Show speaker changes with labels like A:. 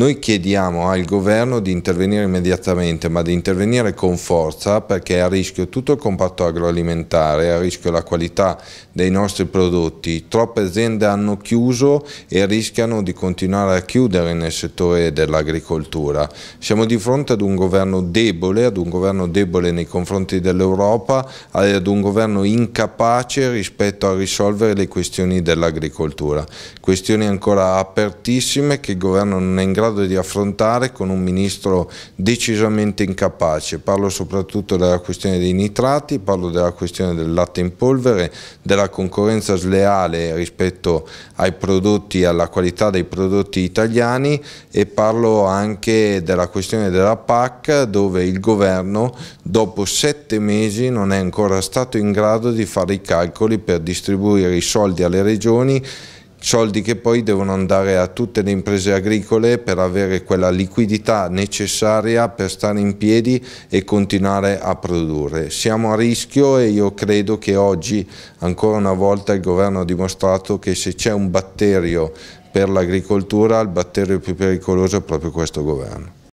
A: Noi chiediamo al governo di intervenire immediatamente, ma di intervenire con forza perché è a rischio tutto il comparto agroalimentare, è a rischio la qualità dei nostri prodotti. Troppe aziende hanno chiuso e rischiano di continuare a chiudere nel settore dell'agricoltura. Siamo di fronte ad un governo debole, ad un governo debole nei confronti dell'Europa, ad un governo incapace rispetto a risolvere le questioni dell'agricoltura. Questioni ancora apertissime che il governo non è in grado grado di affrontare con un ministro decisamente incapace. Parlo soprattutto della questione dei nitrati, parlo della questione del latte in polvere, della concorrenza sleale rispetto ai prodotti, e alla qualità dei prodotti italiani e parlo anche della questione della PAC dove il governo dopo sette mesi non è ancora stato in grado di fare i calcoli per distribuire i soldi alle regioni soldi che poi devono andare a tutte le imprese agricole per avere quella liquidità necessaria per stare in piedi e continuare a produrre. Siamo a rischio e io credo che oggi ancora una volta il governo ha dimostrato che se c'è un batterio per l'agricoltura il batterio più pericoloso è proprio questo governo.